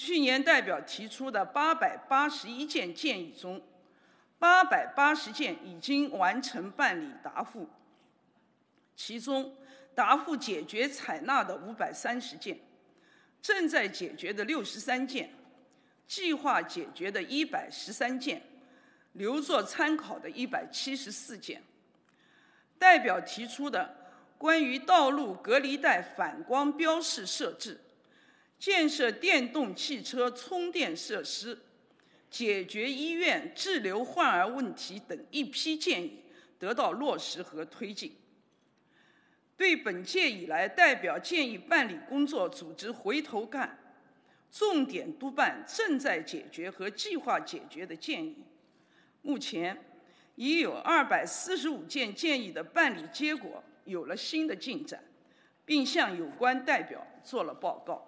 去年代表提出的八百八十一件建议中，八百八十件已经完成办理答复，其中答复解决采纳的五百三十件，正在解决的六十三件，计划解决的一百十三件，留作参考的一百七十四件。代表提出的关于道路隔离带反光标示设置。建设电动汽车充电设施、解决医院滞留患儿问题等一批建议得到落实和推进。对本届以来代表建议办理工作组织回头看，重点督办正在解决和计划解决的建议，目前已有二百四十五件建议的办理结果有了新的进展，并向有关代表做了报告。